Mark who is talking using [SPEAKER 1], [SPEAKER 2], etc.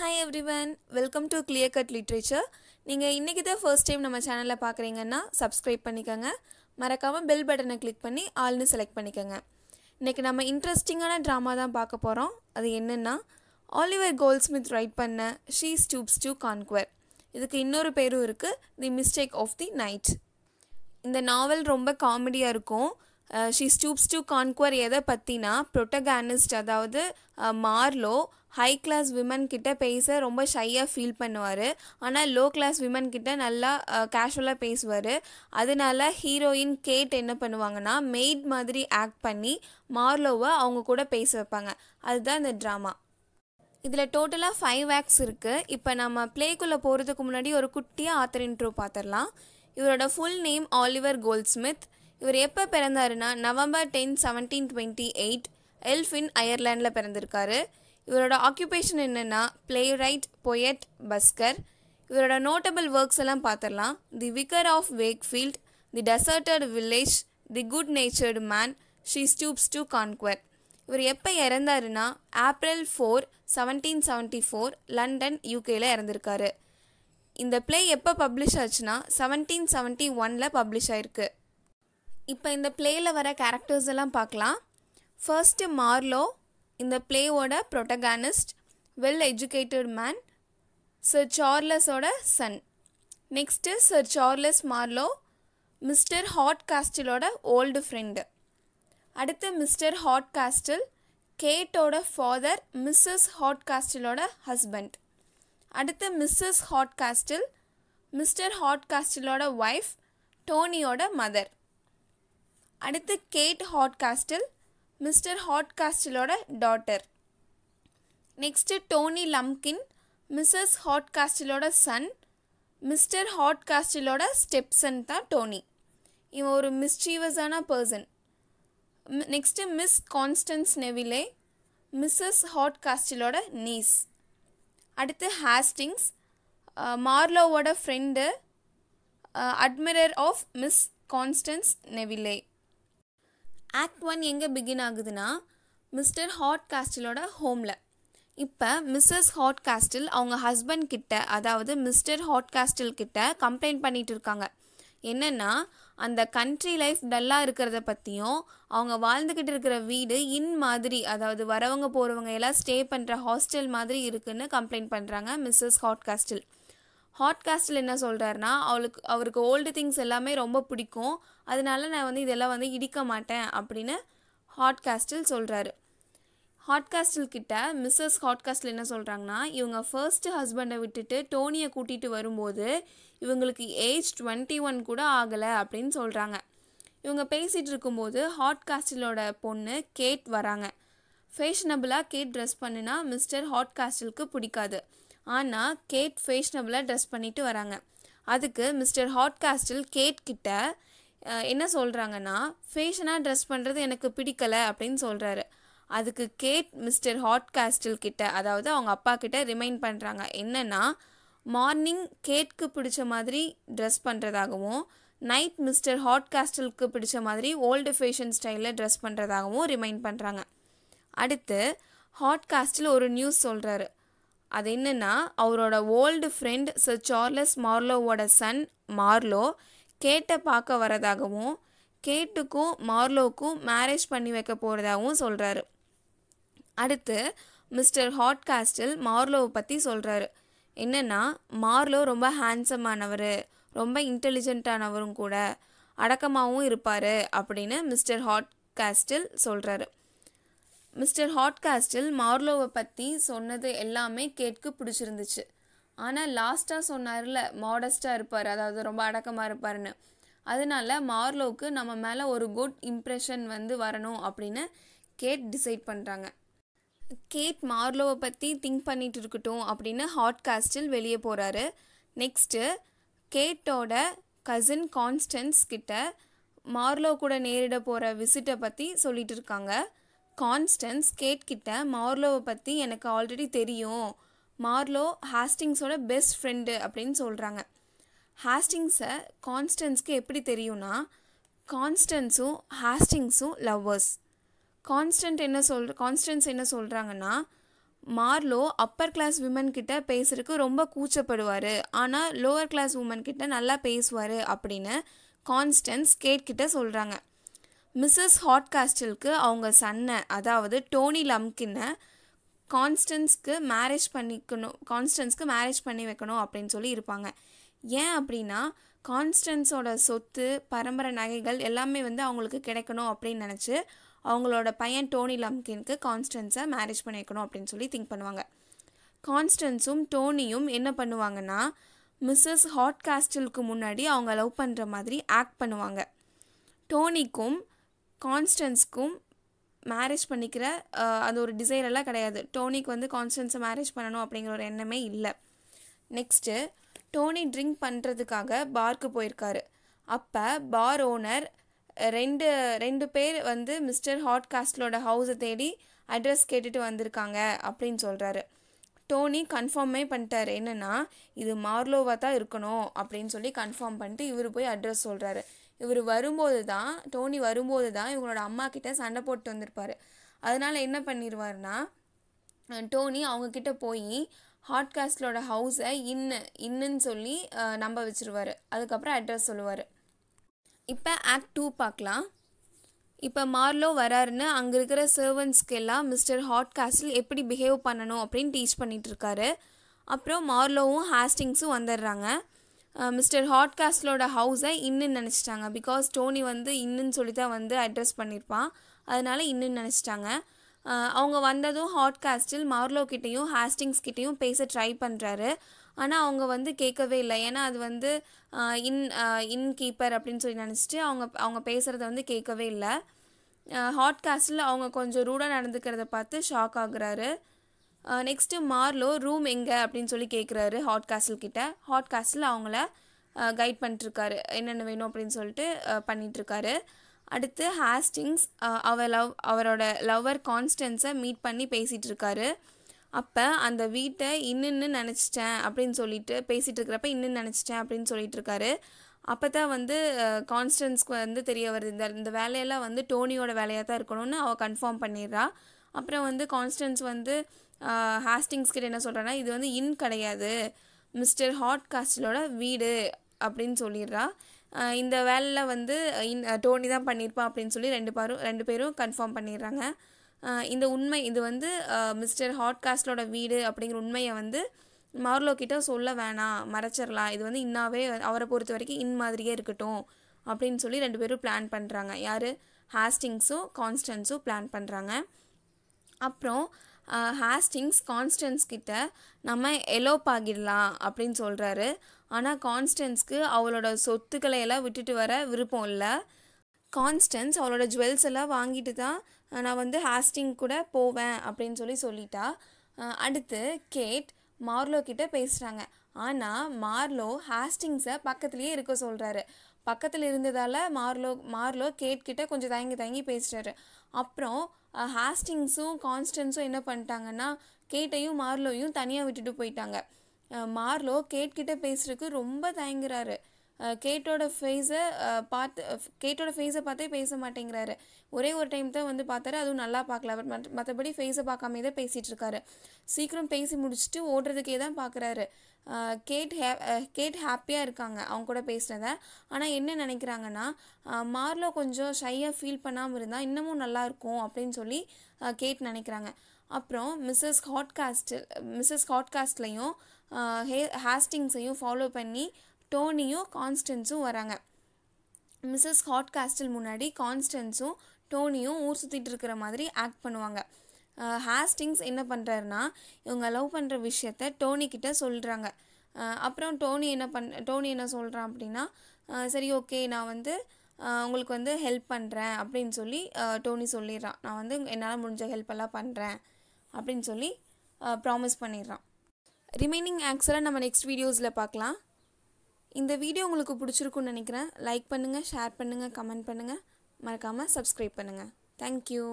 [SPEAKER 1] hi everyone welcome to clear cut literature நீங்கள் இன்றைக்கி தான் ஃபர்ஸ்ட் டைம் நம்ம சேனலில் பார்க்குறீங்கன்னா சப்ஸ்கிரைப் பண்ணிக்கோங்க மறக்காமல் பெல் பட்டனை கிளிக் பண்ணி ஆல்னு செலக்ட் பண்ணிக்கோங்க இன்றைக்கி நம்ம இன்ட்ரெஸ்டிங்கான ட்ராமா தான் பார்க்க போகிறோம் அது என்னென்னா ஆலிவர் கோல்ஸ்மித் ரைட் பண்ண ஷீ ஸ்டூப்ஸ் டு கான்குவர் இதுக்கு இன்னொரு பேரும் இருக்குது the mistake of the night இந்த நாவல் ரொம்ப காமெடியாக இருக்கும் ஷீ ஸ்டூப்ஸ் டு கான்குவர் எதை பற்றினா ப்ரொட்டகானிஸ்ட் அதாவது மார்லோ ஹை கிளாஸ் விமன் கிட்ட பேச ரொம்ப ஷையாக ஃபீல் பண்ணுவார் ஆனால் லோ கிளாஸ் விமன் கிட்ட நல்லா கேஷுவலாக பேசுவார் அதனால ஹீரோயின் கேட் என்ன பண்ணுவாங்கன்னா மெய்ட் மாதிரி ஆக்ட் பண்ணி மார்லோவை அவங்க கூட பேச வைப்பாங்க அதுதான் இந்த ட்ராமா இதில் டோட்டலாக ஃபைவ் ஆக்ஸ் இருக்குது இப்போ நம்ம பிளேக்குள்ளே போகிறதுக்கு முன்னாடி ஒரு குட்டியாக ஆத்தர் இன்ட்ரோ பார்த்துடலாம் இவரோட ஃபுல் நேம் ஆலிவர் ஸ்மித் இவர் எப்போ பிறந்தாருன்னா November ten seventeen twenty eight Elphin அயர்லாண்டில் பிறந்திருக்காரு இவரோட ஆக்கியூபேஷன் என்னென்னா பிளே ரைட் பொயட் பஸ்கர் இவரோட நோட்டபிள் ஒர்க்ஸ் எல்லாம் பார்த்துடலாம் the vicar of Wakefield the deserted village the good natured man she stoops to conquer இவர் எப்போ இறந்தாருன்னா April four seventeen seventy four London யூகேல இறந்துருக்காரு இந்த பிளே எப்போ பப்ளிஷ் ஆச்சுன்னா செவன்டீன் செவன்ட்டி ஒனில் பப்ளிஷ் ஆயிருக்கு இப்போ இந்த பிளேயில் வர கேரக்டர்ஸ் எல்லாம் பார்க்கலாம் ஃபர்ஸ்ட்டு மார்லோ இந்த பிளேவோட protagonist well educated man sir சார்லஸோட son next sir Charles Marlow mister ஹாட் காஸ்டிலோட ஓல்டு ஃப்ரெண்டு அடுத்து மிஸ்டர் ஹாட் காஸ்டில் கேட்டோட ஃபாதர் மிஸ்ஸஸ் ஹாட் காஸ்டிலோட ஹஸ்பண்ட் அடுத்து மிஸ்ஸஸ் ஹாட் காஸ்டில் மிஸ்டர் ஹாட் காஸ்டிலோட ஒய்ஃப் டோனியோட மதர் அடுத்து கேட் ஹாட் காஸ்டில் மிஸ்டர் ஹாட்காஸ்டிலோட daughter next Tony Lumpkin Mrs ஹாட்காஸ்டிலோட சன் மிஸ்டர் ஹாட்காஸ்டலோட ஸ்டெப்சன் தான் டோனி இவன் ஒரு மிஸ்டீவஸான person next Miss Constance Neville Mrs ஹாட்காஸ்டிலோட நீஸ் அடுத்து ஹாஸ்டிங்ஸ் மார்லோவோட friend admirer of Miss Constance Neville act one எங்கே பிகின் ஆகுதுன்னா மிஸ்டர் ஹாட் காஸ்டிலோட ஹோமில் இப்போ மிஸ்ஸஸ் ஹாட் காஸ்டில் அவங்க ஹஸ்பண்ட் கிட்ட அதாவது மிஸ்டர் ஹாட் காஸ்டில் கிட்ட கம்ப்ளைண்ட் பண்ணிகிட்டு இருக்காங்க என்னென்னா அந்த கண்ட்ரி லைஃப் டல்லாக இருக்கிறத பற்றியும் அவங்க வாழ்ந்துக்கிட்டு இருக்கிற வீடு இன் மாதிரி அதாவது வரவங்க போகிறவங்க எல்லாம் ஸ்டே பண்ணுற ஹாஸ்டல் மாதிரி இருக்குன்னு கம்ப்ளைண்ட் பண்ணுறாங்க மிஸ்ஸஸ் ஹாட் காஸ்டில் ஹாட்காஸ்டில் என்ன சொல்கிறாருன்னா அவளுக்கு அவருக்கு ஓல்டு திங்ஸ் எல்லாமே ரொம்ப பிடிக்கும் அதனால நான் வந்து இதெல்லாம் வந்து இடிக்க மாட்டேன் அப்படின்னு ஹாட்காஸ்டில் சொல்கிறாரு ஹாட்காஸ்டில் கிட்ட மிஸ்ஸஸ் ஹாட்காஸ்டில் என்ன சொல்கிறாங்கன்னா இவங்க ஃபர்ஸ்ட்டு ஹஸ்பண்டை விட்டுட்டு டோனியை கூட்டிகிட்டு வரும்போது இவங்களுக்கு ஏஜ் டுவெண்ட்டி ஒன் கூட ஆகலை அப்படின்னு சொல்கிறாங்க இவங்க பேசிகிட்டு இருக்கும்போது ஹாட்காஸ்டிலோட பொண்ணு கேட் வராங்க ஃபேஷனபுளாக கேட் ட்ரெஸ் பண்ணுனா மிஸ்டர் ஹாட்காஸ்டிலுக்கு பிடிக்காது ஆனால் கேட் ஃபேஷனபிளாக ட்ரெஸ் பண்ணிட்டு வராங்க அதுக்கு மிஸ்டர் ஹாட்காஸ்டில் கேட் கிட்ட என்ன சொல்கிறாங்கன்னா ஃபேஷனாக ட்ரெஸ் பண்ணுறது எனக்கு பிடிக்கலை அப்படின்னு சொல்கிறாரு அதுக்கு கேட் மிஸ்டர் ஹாட்காஸ்டில் கிட்ட அதாவது அவங்க அப்பா கிட்ட ரிமைண்ட் பண்ணுறாங்க என்னென்னா மார்னிங் கேட்க்கு பிடிச்ச மாதிரி ட்ரெஸ் பண்ணுறதாகவும் நைட் மிஸ்டர் ஹாட்காஸ்டலுக்கு பிடிச்ச மாதிரி ஓல்டு ஃபேஷன் ஸ்டைலில் ட்ரெஸ் பண்ணுறதாகவும் ரிமைண்ட் பண்ணுறாங்க அடுத்து ஹாட்காஸ்டில் ஒரு நியூஸ் சொல்கிறாரு அது என்னென்னா அவரோட ஓல்டு ஃப்ரெண்ட் சர் சார்லஸ் மார்லோவோட சன் மார்லோ கேட்டை பார்க்க வரதாகவும் கேட்டுக்கும் மார்லோக்கும் மேரேஜ் பண்ணி வைக்க போகிறதாகவும் சொல்கிறாரு அடுத்து மிஸ்டர் ஹாட்காஸ்டில் மார்லோவை பற்றி சொல்கிறாரு என்னென்னா மார்லோ ரொம்ப ஹேண்ட்ஸமானவர் ரொம்ப இன்டெலிஜென்ட்டானவரும் கூட அடக்கமாகவும் இருப்பார் அப்படின்னு மிஸ்டர் ஹாட்காஸ்டில் சொல்கிறாரு மிஸ்டர் ஹாட்காஸ்டில் மார்லோவை பற்றி சொன்னது எல்லாமே கேட்க பிடிச்சிருந்துச்சு ஆனால் லாஸ்ட்டாக சொன்னார்ல மாடஸ்ட்டாக இருப்பார் அதாவது ரொம்ப அடக்கமாக இருப்பார்னு அதனால மார்லோவுக்கு நம்ம மேலே ஒரு குட் இம்ப்ரெஷன் வந்து வரணும் அப்படின்னு கேட் டிசைட் பண்ணுறாங்க கேட் மார்லோவை பற்றி திங்க் பண்ணிட்டு இருக்கட்டும் அப்படின்னு ஹாட்காஸ்டில் வெளியே போகிறாரு நெக்ஸ்ட்டு கேட்டோட கசின் கான்ஸ்டன்ஸ் கிட்ட மார்லோ கூட நேரிட போகிற விசிட்டை பற்றி சொல்லிட்டு இருக்காங்க கான்ஸ்டன்ஸ் கேட்கிட்ட மார்லோவை பற்றி எனக்கு ஆல்ரெடி தெரியும் மார்லோ ஹாஸ்டிங்ஸோட பெஸ்ட் ஃப்ரெண்டு அப்படின்னு சொல்கிறாங்க ஹாஸ்டிங்ஸை கான்ஸ்டன்ஸ்க்கு எப்படி தெரியும்னா கான்ஸ்டன்ஸும் ஹாஸ்டிங்ஸும் லவ்வர்ஸ் கான்ஸ்டன்ட் என்ன சொல் கான்ஸ்டன்ஸ் என்ன சொல்கிறாங்கன்னா மார்லோ அப்பர் கிளாஸ் உமன் கிட்ட பேசுறதுக்கு ரொம்ப கூச்சப்படுவார் ஆனால் லோவர் கிளாஸ் உமன் கிட்ட நல்லா பேசுவார் அப்படின்னு கான்ஸ்டன்ஸ் கேட்கிட்ட சொல்கிறாங்க மிஸ்ஸஸ் ஹாட்காஸ்டலுக்கு அவங்க சன்னை அதாவது டோனி லம்கின்னை கான்ஸ்டன்ஸ்க்கு மேரேஜ் பண்ணிக்கணும் கான்ஸ்டன்ஸ்க்கு மேரேஜ் பண்ணி வைக்கணும் அப்படின்னு சொல்லி இருப்பாங்க ஏன் அப்படின்னா கான்ஸ்டன்ஸோட சொத்து பரம்பரை நகைகள் எல்லாமே வந்து அவங்களுக்கு கிடைக்கணும் அப்படின்னு நினச்சி அவங்களோட பையன் டோனி லம்கின்க்கு கான்ஸ்டன்ஸை மேரேஜ் பண்ணி வைக்கணும் அப்படின்னு சொல்லி திங்க் பண்ணுவாங்க கான்ஸ்டன்ஸும் டோனியும் என்ன பண்ணுவாங்கன்னா மிஸ்ஸஸ் ஹாட்காஸ்டலுக்கு முன்னாடி அவங்க லவ் பண்ணுற மாதிரி ஆக்ட் பண்ணுவாங்க டோனிக்கும் கான்ஸ்டன்ஸ்க்கும் மேரேஜ் பண்ணிக்கிற அது ஒரு டிசைர் எல்லாம் கிடையாது டோனிக்கு வந்து கான்ஸ்டன்ஸை மேரேஜ் பண்ணணும் அப்படிங்கிற ஒரு எண்ணமே இல்லை நெக்ஸ்ட்டு டோனி ட்ரிங்க் பண்ணுறதுக்காக பார்க்கு போயிருக்காரு அப்போ பார் ஓனர் ரெண்டு ரெண்டு பேர் வந்து மிஸ்டர் ஹாட்காஸ்ட்லோட ஹவுஸை தேடி அட்ரஸ் கேட்டுட்டு வந்திருக்காங்க அப்படின்னு சொல்கிறாரு டோனி கன்ஃபார்மே பண்ணிட்டாரு என்னென்னா இது மார்லோவாக தான் இருக்கணும் அப்படின்னு சொல்லி கன்ஃபார்ம் பண்ணிட்டு இவர் போய் அட்ரஸ் சொல்கிறாரு இவர் வரும்போது தான் டோனி வரும்போது தான் இவங்களோட அம்மா கிட்ட சண்டை போட்டு வந்திருப்பார் அதனால் என்ன பண்ணிடுவார்னா டோனி அவங்கக்கிட்ட போய் ஹாட்காஸ்டலோட ஹவுஸை இன்னு இன்னுன்னு சொல்லி நம்ப வச்சுருவார் அதுக்கப்புறம் அட்ரஸ் சொல்லுவார் இப்போ ஆக்ட் டூ பார்க்கலாம் இப்போ மார்லோ வராருன்னு அங்கே இருக்கிற சர்வன்ஸ்க்கு எல்லாம் மிஸ்டர் ஹாட் காஸ்டில் எப்படி பிஹேவ் பண்ணணும் அப்படின்னு டீச் பண்ணிகிட்ருக்காரு அப்புறம் மார்லோவும் ஹாஸ்டிங்ஸும் வந்துடுறாங்க மிஸ்டர் ஹாட் காஸ்டலோட ஹவுஸை இன்னுன்னு நினச்சிட்டாங்க பிகாஸ் டோனி வந்து இன்னுன்னு சொல்லி தான் வந்து அட்ரஸ் பண்ணியிருப்பான் அதனால் இன்னுன்னு நினச்சிட்டாங்க அவங்க வந்ததும் ஹாட் காஸ்டில் மார்லோ கிட்டேயும் ஹாஸ்டிங்ஸ் கிட்டேயும் பேச ட்ரை பண்ணுறாரு ஆனால் அவங்க வந்து கேட்கவே இல்லை ஏன்னா அது வந்து இன் இன் கீப்பர் அப்படின்னு சொல்லி நினச்சிட்டு அவங்க அவங்க பேசுகிறத வந்து கேட்கவே இல்லை ஹாட்காஸ்டில் அவங்க கொஞ்சம் ரூடாக நடந்துக்கிறத பார்த்து ஷாக் ஆகுறாரு நெக்ஸ்ட்டு மார்லோ ரூம் எங்கே அப்படின்னு சொல்லி கேட்குறாரு ஹாட்காஸ்டில் கிட்ட ஹாட்காஸ்டில் அவங்கள கைட் பண்ணிட்டுருக்காரு என்னென்ன வேணும் அப்படின்னு சொல்லிட்டு பண்ணிகிட்ருக்காரு அடுத்து ஹாஸ்டிங்ஸ் அவர் லவ் அவரோட லவ்வர் கான்ஸ்டன்ஸை மீட் பண்ணி பேசிகிட்ருக்காரு இருக்காரு அப்போ அந்த வீட்டை இன்னுன்னு நினச்சிட்டேன் அப்படின்னு சொல்லிட்டு பேசிகிட்டு இருக்கிறப்ப இன்னுன்னு நினச்சிட்டேன் அப்படின்னு சொல்லிட்டு இருக்காரு அப்போ தான் வந்து கான்ஸ்டன்ஸ்க்கு வந்து தெரிய வருது இந்த இந்த வேலையெல்லாம் வந்து டோனியோட வேலையாக தான் இருக்கணும்னு அவள் கன்ஃபார்ம் பண்ணிடுறா அப்புறம் வந்து கான்ஸ்டன்ஸ் வந்து ஹாஸ்டிங்ஸ் கிட்ட என்ன சொல்கிறான்னா இது வந்து இன் கிடையாது மிஸ்டர் ஹாட் காஸ்டலோட வீடு அப்படின்னு சொல்லிடுறா இந்த வேலையில் வந்து இன் டோனி தான் பண்ணியிருப்பா அப்படின்னு சொல்லி ரெண்டு பேரும் ரெண்டு பேரும் கன்ஃபார்ம் பண்ணிடுறாங்க இந்த உண்மை இது வந்து மிஸ்டர் ஹாட்காஸ்டோட வீடு அப்படிங்கிற உண்மையை வந்து மார்லோ கிட்ட சொல்ல வேணாம் மறைச்சிடலாம் இது வந்து இன்னாவே அவரை பொறுத்த வரைக்கும் இன் மாதிரியே இருக்கட்டும் அப்படின்னு சொல்லி ரெண்டு பேரும் பிளான் பண்ணுறாங்க யார் ஹாஸ்டிங்ஸும் கான்ஸ்டன்ஸும் பிளான் பண்ணுறாங்க அப்புறம் ஹாஸ்டிங்ஸ் கான்ஸ்டன்ஸ் கிட்ட நம்ம எலோப் ஆகிடலாம் அப்படின்னு சொல்கிறாரு ஆனால் கான்ஸ்டன்ஸ்க்கு அவளோட சொத்துக்களை எல்லாம் விட்டுட்டு வர விருப்பம் இல்லை கான்ஸ்டன்ஸ் அவளோட ஜுவல்ஸ் எல்லாம் வாங்கிட்டு தான் நான் வந்து ஹாஸ்டிங் கூட போவேன் அப்படின்னு சொல்லி சொல்லிட்டா அடுத்து கேட் மார்லோ கிட்ட பேசுகிறாங்க ஆனால் மார்லோ ஹாஸ்டிங்ஸை பக்கத்துலேயே இருக்க சொல்கிறாரு பக்கத்தில் இருந்ததால் மார்லோ மார்லோ கேட் கிட்ட கொஞ்சம் தயங்கி தயங்கி பேசுகிறாரு அப்புறம் ஹாஸ்டிங்ஸும் கான்ஸ்டன்ஸும் என்ன பண்ணிட்டாங்கன்னா கேட்டையும் மார்லோயும் தனியாக விட்டுட்டு போயிட்டாங்க மார்லோ கேட்கிட்ட பேசுறதுக்கு ரொம்ப தயங்குறாரு கேட்டோட ஃபேஸை பார்த்து கேட்டோட ஃபேஸை பார்த்தே பேச மாட்டேங்கிறாரு ஒரே ஒரு டைம் தான் வந்து பார்த்தாரு அதுவும் நல்லா பார்க்கல அவர் மற்றபடி ஃபேஸை பார்க்காம தான் பேசிகிட்டு இருக்காரு சீக்கிரம் பேசி முடிச்சுட்டு ஓடுறதுக்கே தான் பார்க்குறாரு கேட் ஹே கேட் ஹாப்பியாக இருக்காங்க அவங்க கூட பேசுகிறத ஆனால் என்ன நினைக்கிறாங்கன்னா மார்லோ கொஞ்சம் ஷையாக ஃபீல் பண்ணாமல் இருந்தால் இன்னமும் நல்லாயிருக்கும் அப்படின்னு சொல்லி கேட் நினைக்கிறாங்க அப்புறம் மிஸ்ஸஸ் ஹாட்காஸ்ட் மிஸ்ஸஸ் ஹாட்காஸ்ட்லேயும் ஹே ஹேஸ்டிங்ஸையும் ஃபாலோ பண்ணி டோனியும் கான்ஸ்டன்ஸும் வராங்க மிஸ்ஸஸ் ஹாட் முன்னாடி கான்ஸ்டன்ஸும் டோனியும் ஊர் சுற்றிட்டு இருக்கிற மாதிரி ஆக்ட் பண்ணுவாங்க ஹாஸ்டிங்ஸ் என்ன பண்ணுறாருனா இவங்க லவ் பண்ணுற விஷயத்த டோனிக்கிட்ட சொல்கிறாங்க அப்புறம் டோனி என்ன பண் டோனி என்ன சொல்கிறான் அப்படின்னா சரி ஓகே நான் வந்து உங்களுக்கு வந்து ஹெல்ப் பண்ணுறேன் அப்படின்னு சொல்லி டோனி சொல்லிடுறான் நான் வந்து என்னால் முடிஞ்ச ஹெல்ப்பெல்லாம் பண்ணுறேன் அப்படின்னு சொல்லி ப்ராமிஸ் பண்ணிடுறான் ரிமைனிங் ஆக்ஸெல்லாம் நம்ம நெக்ஸ்ட் வீடியோஸில் பார்க்கலாம் இந்த வீடியோ உங்களுக்கு பிடிச்சிருக்குன்னு நினைக்கிறேன் லைக் பண்ணுங்கள் ஷேர் பண்ணுங்கள் கமெண்ட் பண்ணுங்கள் மறக்காமல் சப்ஸ்கிரைப் பண்ணுங்கள் தேங்க்யூ